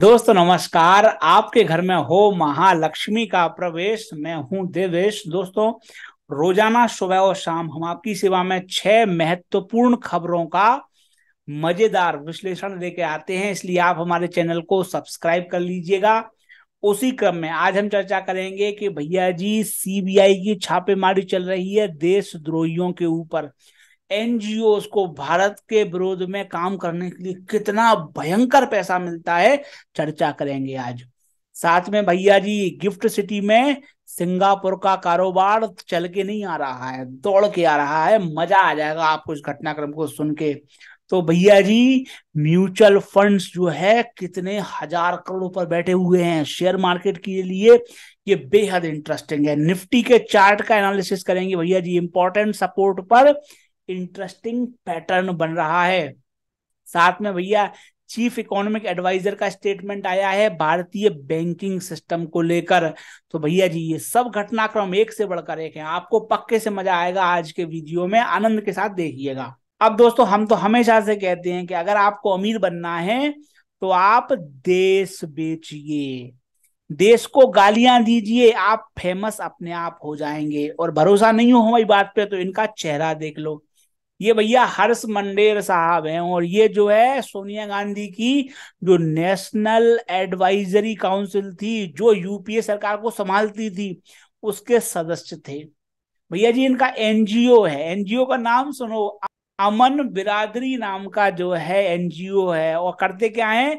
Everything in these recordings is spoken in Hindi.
दोस्तों नमस्कार आपके घर में हो महालक्ष्मी का प्रवेश मैं हूं देवेश दोस्तों रोजाना सुबह और शाम हम आपकी सेवा में छह महत्वपूर्ण खबरों का मजेदार विश्लेषण लेके आते हैं इसलिए आप हमारे चैनल को सब्सक्राइब कर लीजिएगा उसी क्रम में आज हम चर्चा करेंगे कि भैया जी सीबीआई की छापेमारी चल रही है देशद्रोहियों के ऊपर एनजीओ को भारत के विरोध में काम करने के लिए कितना भयंकर पैसा मिलता है चर्चा करेंगे आज साथ में भैया जी गिफ्ट सिटी में सिंगापुर का कारोबार चल के नहीं आ रहा है दौड़ के आ रहा है मजा आ जाएगा आपको इस घटनाक्रम को सुन के तो भैया जी म्यूचुअल फंड्स जो है कितने हजार करोड़ पर बैठे हुए हैं शेयर मार्केट के लिए ये बेहद इंटरेस्टिंग है निफ्टी के चार्ट का एनालिसिस करेंगे भैया जी इंपॉर्टेंट सपोर्ट पर इंटरेस्टिंग पैटर्न बन रहा है साथ में भैया चीफ इकोनॉमिक एडवाइजर का स्टेटमेंट आया है भारतीय बैंकिंग सिस्टम को लेकर तो भैया जी ये सब घटनाक्रम एक से बढ़कर एक है आपको पक्के से मजा आएगा आज के वीडियो में आनंद के साथ देखिएगा अब दोस्तों हम तो हमेशा से कहते हैं कि अगर आपको अमीर बनना है तो आप देश बेचिए देश को गालियां दीजिए आप फेमस अपने आप हो जाएंगे और भरोसा नहीं हो हमारी बात पे तो इनका चेहरा देख लो ये भैया हर्ष मंडेर साहब हैं और ये जो है सोनिया गांधी की जो नेशनल एडवाइजरी काउंसिल थी जो यूपीए सरकार को संभालती थी उसके सदस्य थे भैया जी इनका एनजीओ है एनजीओ का नाम सुनो अमन बिरादरी नाम का जो है एनजीओ है और करते क्या है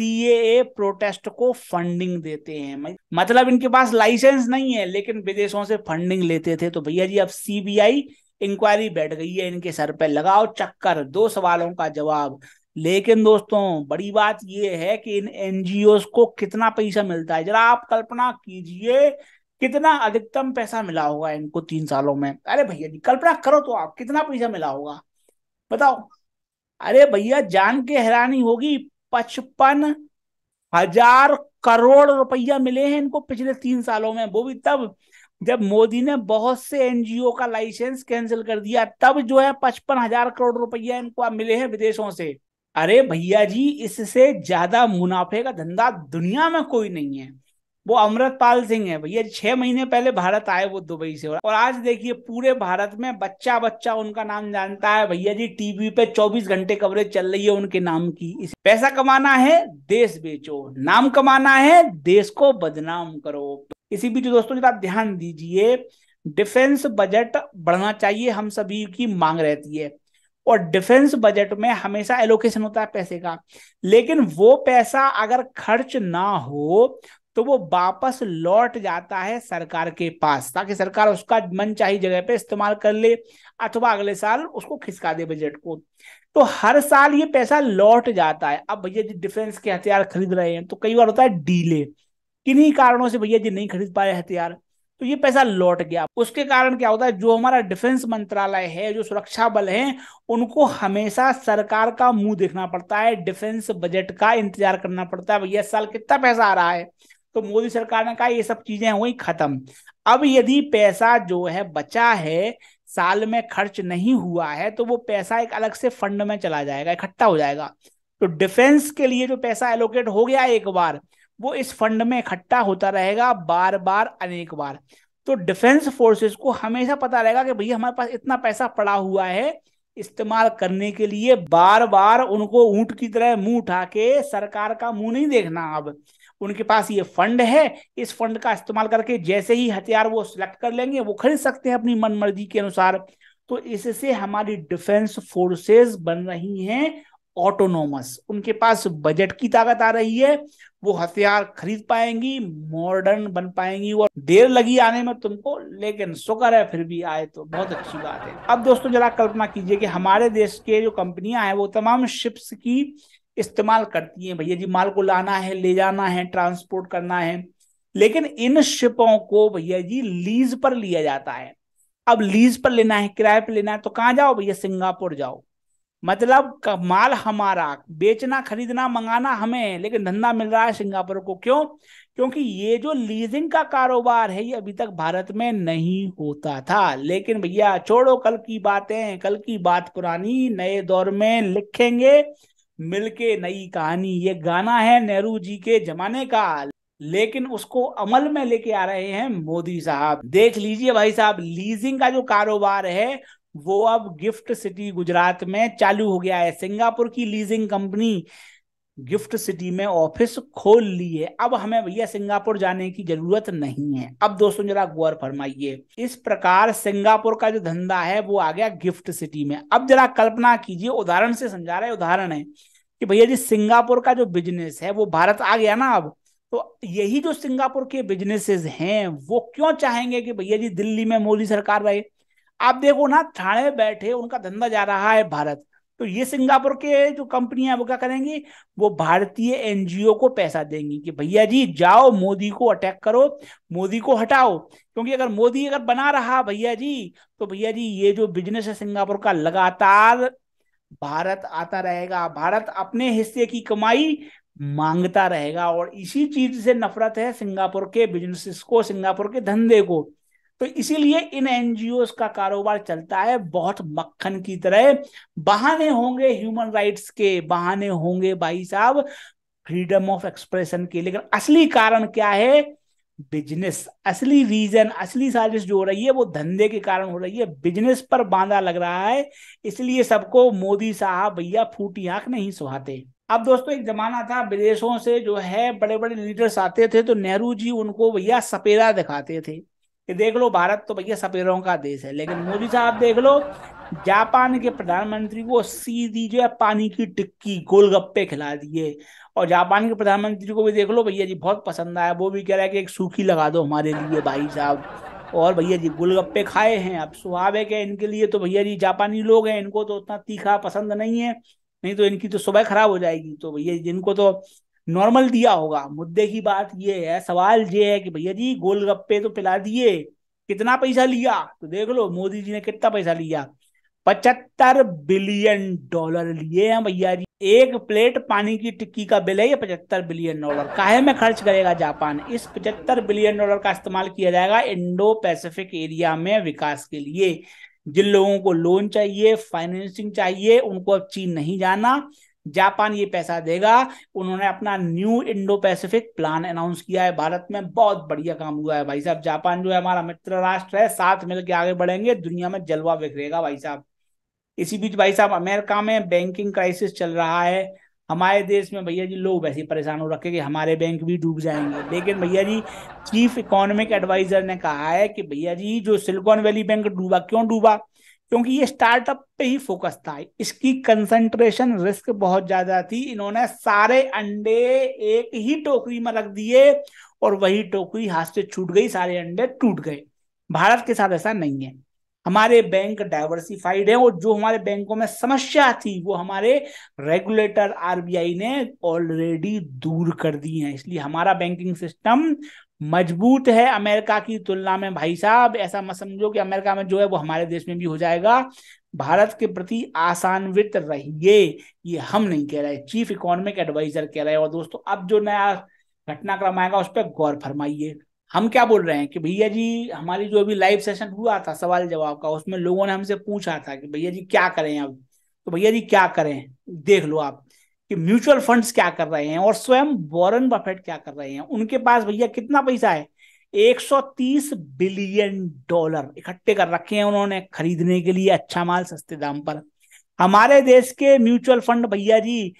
ए प्रोटेस्ट को फंडिंग देते हैं मतलब इनके पास लाइसेंस नहीं है लेकिन विदेशों से फंडिंग लेते थे तो भैया जी अब सीबीआई इंक्वायरी बैठ गई है इनके सर पे लगाओ चक्कर दो सवालों का जवाब लेकिन दोस्तों बड़ी बात यह है कि इन एनजीओ को कितना पैसा मिलता है जरा आप कल्पना कीजिए कितना अधिकतम पैसा मिला होगा इनको तीन सालों में अरे भैया जी कल्पना करो तो आप कितना पैसा मिला होगा बताओ अरे भैया जान के हैरानी होगी पचपन हजार करोड़ रुपया मिले हैं इनको पिछले तीन सालों में वो भी तब जब मोदी ने बहुत से एनजीओ का लाइसेंस कैंसिल कर दिया तब जो है पचपन हजार करोड़ रुपया इनको मिले हैं विदेशों से अरे भैया जी इससे ज्यादा मुनाफे का धंधा दुनिया में कोई नहीं है वो अमृतपाल सिंह है भैया छह महीने पहले भारत आए वो दुबई से और आज देखिए पूरे भारत में बच्चा बच्चा उनका नाम जानता है भैया जी टीवी पे 24 घंटे कवरेज चल रही है उनके नाम की इस पैसा कमाना है देश बेचो नाम कमाना है देश को बदनाम करो इसी बीच दोस्तों जरा ध्यान दीजिए डिफेंस बजट बढ़ना चाहिए हम सभी की मांग रहती है और डिफेंस बजट में हमेशा एलोकेशन होता है पैसे का लेकिन वो पैसा अगर खर्च ना हो तो वो वापस लौट जाता है सरकार के पास ताकि सरकार उसका मन चाहिए जगह पे इस्तेमाल कर ले अथवा अगले साल उसको खिसका दे बजट को तो हर साल ये पैसा लौट जाता है अब भैया डिफेंस के हथियार खरीद रहे हैं तो कई बार होता है डीले किन्हीं कारणों से भैया जी नहीं खरीद पाए हथियार तो ये पैसा लौट गया उसके कारण क्या होता है जो हमारा डिफेंस मंत्रालय है जो सुरक्षा बल है उनको हमेशा सरकार का मुंह देखना पड़ता है डिफेंस बजट का इंतजार करना पड़ता है भैया साल कितना पैसा आ रहा है तो मोदी सरकार ने कहा ये सब चीजें हुई खत्म अब यदि पैसा जो है बचा है साल में खर्च नहीं हुआ है तो वो पैसा एक अलग से फंड में चला जाएगा इकट्ठा हो जाएगा तो डिफेंस के लिए जो पैसा एलोकेट हो गया एक बार वो इस फंड में इकट्ठा होता रहेगा बार बार अनेक बार तो डिफेंस फोर्सेस को हमेशा पता रहेगा कि भैया हमारे पास इतना पैसा पड़ा हुआ है इस्तेमाल करने के लिए बार बार उनको ऊंट की तरह मुंह उठा के सरकार का मुंह नहीं देखना अब उनके पास ये फंड है इस फंड का इस्तेमाल करके जैसे ही हथियार वो सिलेक्ट कर लेंगे वो खरीद सकते हैं अपनी मन मर्जी के अनुसार तो इससे हमारी डिफेंस फोर्सेस बन रही हैं ऑटोनोमस उनके पास बजट की ताकत आ रही है वो हथियार खरीद पाएंगी मॉडर्न बन पाएंगी और देर लगी आने में तुमको लेकिन शुक्र है फिर भी आए तो बहुत अच्छी बात है अब दोस्तों जरा कल्पना कीजिए कि हमारे देश के जो कंपनियां हैं वो तमाम शिप्स की इस्तेमाल करती हैं भैया जी माल को लाना है ले जाना है ट्रांसपोर्ट करना है लेकिन इन शिपों को भैया जी लीज पर लिया जाता है अब लीज पर लेना है किराए पर लेना है तो कहाँ जाओ भैया सिंगापुर जाओ मतलब माल हमारा बेचना खरीदना मंगाना हमें लेकिन धंधा मिल रहा है सिंगापुर को क्यों क्योंकि ये जो लीजिंग का कारोबार है ये अभी तक भारत में नहीं होता था लेकिन भैया छोड़ो कल की बातें कल की बात पुरानी नए दौर में लिखेंगे मिलके नई कहानी ये गाना है नेहरू जी के जमाने का लेकिन उसको अमल में लेके आ रहे हैं मोदी साहब देख लीजिए भाई साहब लीजिंग का जो कारोबार है वो अब गिफ्ट सिटी गुजरात में चालू हो गया है सिंगापुर की लीजिंग कंपनी गिफ्ट सिटी में ऑफिस खोल ली है अब हमें भैया सिंगापुर जाने की जरूरत नहीं है अब दोस्तों जरा गौर फरमाइए इस प्रकार सिंगापुर का जो धंधा है वो आ गया गिफ्ट सिटी में अब जरा कल्पना कीजिए उदाहरण से समझा रहे उदाहरण है कि भैया जी सिंगापुर का जो बिजनेस है वो भारत आ गया ना अब तो यही जो सिंगापुर के बिजनेसेस हैं वो क्यों चाहेंगे कि भैया जी दिल्ली में मोदी सरकार रहे आप देखो ना थाने बैठे उनका धंधा जा रहा है भारत तो ये सिंगापुर के जो कंपनियां वो क्या करेंगी वो भारतीय एनजीओ को पैसा देंगी कि भैया जी जाओ मोदी को अटैक करो मोदी को हटाओ क्योंकि अगर मोदी अगर बना रहा भैया जी तो भैया जी ये जो बिजनेस है सिंगापुर का लगातार भारत आता रहेगा भारत अपने हिस्से की कमाई मांगता रहेगा और इसी चीज से नफरत है सिंगापुर के बिजनेस को सिंगापुर के धंधे को तो इसीलिए इन एनजीओ का कारोबार चलता है बहुत मक्खन की तरह बहाने होंगे ह्यूमन राइट्स के बहाने होंगे भाई साहब फ्रीडम ऑफ एक्सप्रेशन के लेकिन असली कारण क्या है बिजनेस असली रीजन असली साजिश जो हो रही है वो धंधे के कारण हो रही है बिजनेस पर बांधा लग रहा है इसलिए सबको मोदी साहब भैया फूटी आंख नहीं सुहाते अब दोस्तों एक जमाना था विदेशों से जो है बड़े बड़े लीडर्स आते थे तो नेहरू जी उनको भैया सपेरा दिखाते थे कि देख लो भारत तो भैया सपेरों का देश है लेकिन मोदी साहब देख लो जापान के प्रधानमंत्री को सीधी जो है पानी की टिक्की गोलगप्पे खिला दिए और जापान के प्रधानमंत्री को भी देख लो भैया जी बहुत पसंद आया वो भी कह रहा है कि एक सूखी लगा दो हमारे लिए भाई साहब और भैया जी गोलगप्पे खाए हैं अब स्वाभाविक है इनके लिए तो भैया जी जापानी लोग हैं इनको तो उतना तीखा पसंद नहीं है नहीं तो इनकी तो सुबह खराब हो जाएगी तो भैया जिनको तो नॉर्मल दिया होगा मुद्दे की बात ये है सवाल ये है कि भैया जी गोलगप्पे तो पिला दिए कितना पैसा लिया तो देख लो मोदी जी ने कितना पैसा लिया पचहत्तर बिलियन डॉलर लिए हैं भैया जी एक प्लेट पानी की टिक्की का बिल है ये पचहत्तर बिलियन डॉलर काहे में खर्च करेगा जापान इस पचहत्तर बिलियन डॉलर का इस्तेमाल किया जाएगा इंडो पैसिफिक एरिया में विकास के लिए जिन लोगों को लोन चाहिए फाइनेंसिंग चाहिए उनको अब चीन नहीं जाना जापान ये पैसा देगा उन्होंने अपना new Indo Pacific plan announce किया है भारत में बहुत बढ़िया काम हुआ है भाई साहब जापान जो है हमारा मित्र राष्ट्र है साथ मिलकर आगे बढ़ेंगे दुनिया में जलवा बिखरेगा भाई साहब इसी बीच भाई साहब अमेरिका में बैंकिंग क्राइसिस चल रहा है हमारे देश में भैया जी लोग वैसे परेशान हो रखे कि हमारे बैंक भी डूब जाएंगे लेकिन भैया जी चीफ इकोनॉमिक एडवाइजर ने कहा है कि भैया जी जो सिलिकॉन वैली बैंक डूबा क्यों डूबा क्योंकि ये स्टार्टअप पे ही फोकस था इसकी कंसंट्रेशन रिस्क बहुत ज्यादा थी इन्होंने सारे अंडे एक ही टोकरी में रख दिए और वही टोकरी हाथ से छूट गई सारे अंडे टूट गए भारत के साथ ऐसा नहीं है हमारे बैंक डाइवर्सिफाइड है और जो हमारे बैंकों में समस्या थी वो हमारे रेगुलेटर आरबीआई ने ऑलरेडी दूर कर दी है इसलिए हमारा बैंकिंग सिस्टम मजबूत है अमेरिका की तुलना में भाई साहब ऐसा मत समझो कि अमेरिका में जो है वो हमारे देश में भी हो जाएगा भारत के प्रति आसानवित रहिए ये हम नहीं कह रहे चीफ इकोनॉमिक एडवाइजर कह रहे हैं और दोस्तों अब जो नया घटनाक्रम आएगा उस पर गौर फरमाइए हम क्या बोल रहे हैं कि भैया जी हमारी जो अभी लाइव सेशन हुआ था सवाल जवाब का उसमें लोगों ने हमसे पूछा था कि भैया जी क्या करें अब तो भैया जी क्या करें देख लो आप कि म्यूचुअल फंड्स क्या कर रहे हैं और स्वयं वॉरेन बफेट क्या कर रहे हैं उनके पास भैया कितना पैसा है 130 बिलियन डॉलर इकट्ठे कर रखे हैं उन्होंने खरीदने के लिए अच्छा माल सस्ते दाम पर हमारे देश के म्यूचुअल फंड भैया जी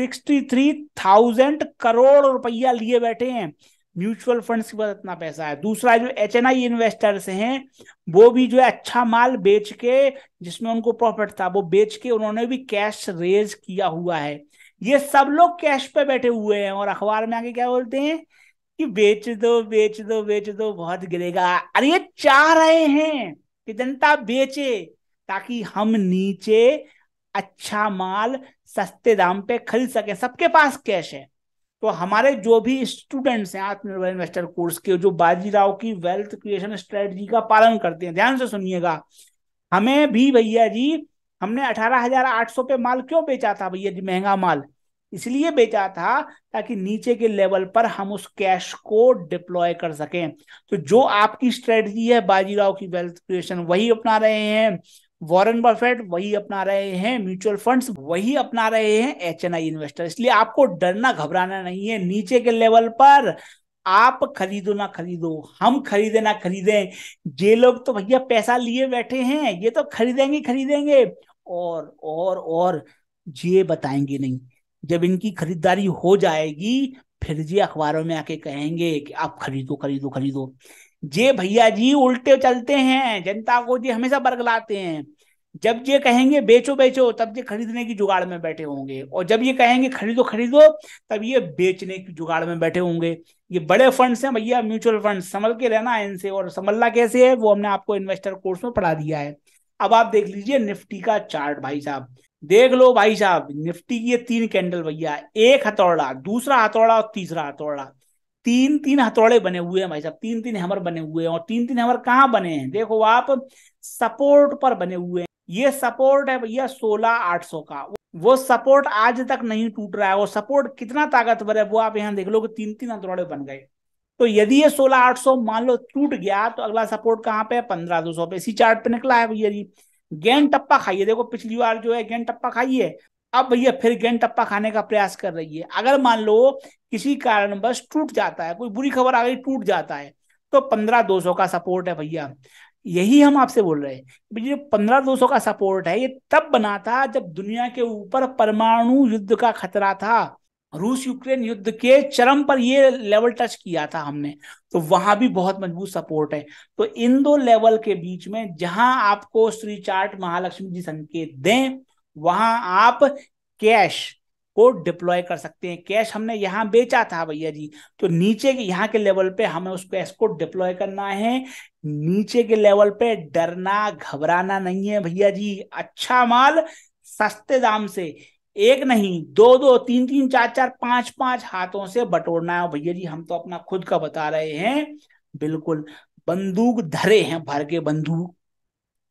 63,000 करोड़ रुपया लिए बैठे हैं म्यूचुअल फंड्स के पास इतना पैसा है दूसरा जो एच एन आई इन्वेस्टर्स हैं वो भी जो है अच्छा माल बेच के जिसमें उनको प्रॉफिट था वो बेच के उन्होंने भी कैश रेज किया हुआ है ये सब लोग कैश पे बैठे हुए हैं और अखबार में आगे क्या बोलते हैं कि बेच दो बेच दो बेच दो बहुत गिरेगा अरे ये चाह रहे हैं कि जनता बेचे ताकि हम नीचे अच्छा माल सस्ते दाम पे खरीद सके सबके पास कैश है तो हमारे जो भी स्टूडेंट्स हैं आत्मनिर्भर इन्वेस्टर कोर्स के जो बाजीराव की वेल्थ क्रिएशन स्ट्रेटजी का पालन करते हैं ध्यान से सुनिएगा हमें भी भैया जी हमने अठारह हजार आठ सौ पे माल क्यों बेचा था भैया जी महंगा माल इसलिए बेचा था ताकि नीचे के लेवल पर हम उस कैश को डिप्लॉय कर सकें तो जो आपकी स्ट्रेटजी है बाजीराव की वेल्थ क्रिएशन वही अपना रहे हैं वॉरेन बफेट वही अपना रहे हैं म्यूचुअल फंड्स वही अपना रहे हैं एच एन आई इन्वेस्टर इसलिए आपको डरना घबराना नहीं है नीचे के लेवल पर आप खरीदो ना खरीदो हम खरीदे ना खरीदें ये लोग तो भैया पैसा लिए बैठे हैं ये तो खरीदेंगे खरीदेंगे और और और ये बताएंगे नहीं जब इनकी खरीदारी हो जाएगी फिर जी अखबारों में आके कहेंगे कि आप खरीदो खरीदो खरीदो जे भैया जी उल्टे चलते हैं जनता को जी हमेशा बरगलाते हैं जब ये कहेंगे बेचो बेचो तब ये खरीदने की जुगाड़ में बैठे होंगे और जब ये कहेंगे खरीदो खरीदो तब ये बेचने की जुगाड़ में बैठे होंगे ये बड़े फंड्स हैं भैया म्यूचुअल फंड संभल के रहना इनसे और संभलना कैसे है वो हमने आपको इन्वेस्टर कोर्स में पढ़ा दिया है अब आप देख लीजिए निफ्टी का चार्ट भाई साहब देख लो भाई साहब निफ्टी की ये तीन कैंडल भैया एक हथौड़ा दूसरा हथौड़ा और तीसरा हथौड़ा तीन तीन हथौड़े बने हुए हैं भाई साहब तीन तीन हैमर बने हुए हैं और तीन तीन हैमर कहाँ बने हैं देखो आप सपोर्ट पर बने हुए हैं ये सपोर्ट है भैया सोलह आठ सौ का वो सपोर्ट आज तक नहीं टूट रहा है वो सपोर्ट कितना ताकतवर है वो आप यहाँ देख लो कि तीन तीन हथौड़े बन गए तो यदि ये सोलह आठ सौ मान लो टूट गया तो अगला सपोर्ट कहाँ पे है पंद्रह दो सौ पे इसी चार्ट पे निकला है भैया जी गेंद टप्पा खाइए देखो पिछली बार जो है गेंद टप्पा खाई है अब भैया फिर गेंद टप्पा खाने का प्रयास कर रही है अगर मान लो किसी कारणवश टूट जाता है कोई बुरी खबर आ गई टूट जाता है तो पंद्रह दो सौ का सपोर्ट है भैया यही हम आपसे बोल रहे हैं भैया पंद्रह दो सौ का सपोर्ट है ये तब बना था जब दुनिया के ऊपर परमाणु युद्ध का खतरा था रूस यूक्रेन युद्ध के चरम पर ये लेवल टच किया था हमने तो वहां भी बहुत मजबूत सपोर्ट है तो इन दो लेवल के बीच में जहां आपको श्री चार्ट महालक्ष्मी जी संकेत दें वहां आप कैश को डिप्लॉय कर सकते हैं कैश हमने यहाँ बेचा था भैया जी तो नीचे के यहाँ के लेवल पे हमें उस कैश को डिप्लॉय करना है नीचे के लेवल पे डरना घबराना नहीं है भैया जी अच्छा माल सस्ते दाम से एक नहीं दो दो तीन तीन चार चार पांच पांच हाथों से बटोरना है भैया जी हम तो अपना खुद का बता रहे हैं बिल्कुल बंदूक धरे हैं भर के बंदूक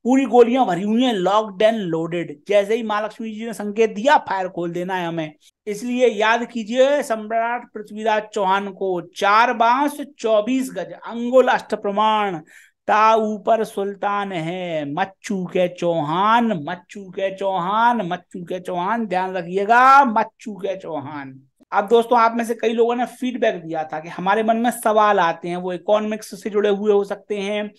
पूरी गोलियां भरी हुई हैं लॉक्ड एंड लोडेड जैसे ही महालक्ष्मी जी ने संकेत दिया फायर खोल देना है हमें इसलिए याद कीजिए सम्राट पृथ्वीराज चौहान को चार बांस चौबीस गज अंगुल अष्ट प्रमाण ता ऊपर सुल्तान है मच्छू के चौहान मच्छू के चौहान मच्छू के चौहान ध्यान रखिएगा मच्छू के चौहान अब दोस्तों आप में से कई लोगों ने फीडबैक दिया था कि हमारे मन में सवाल आते हैं वो इकोनॉमिक्स से जुड़े हुए हो सकते हैं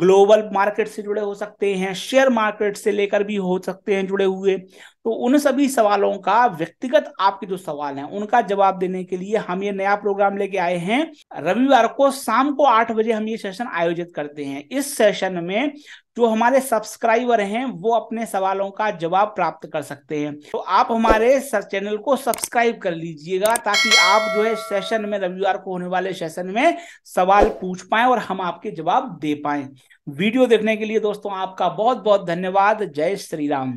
ग्लोबल मार्केट से जुड़े हो सकते हैं शेयर मार्केट से लेकर भी हो सकते हैं जुड़े हुए तो उन सभी सवालों का व्यक्तिगत आपके जो सवाल हैं उनका जवाब देने के लिए हम ये नया प्रोग्राम लेके आए हैं रविवार को शाम को आठ बजे हम ये सेशन आयोजित करते हैं इस सेशन में जो हमारे सब्सक्राइबर हैं वो अपने सवालों का जवाब प्राप्त कर सकते हैं तो आप हमारे चैनल को सब्सक्राइब कर लीजिएगा ताकि आप जो है सेशन में रविवार को होने वाले सेशन में सवाल पूछ पाए और हम आपके जवाब दे पाए वीडियो देखने के लिए दोस्तों आपका बहुत बहुत धन्यवाद जय श्री राम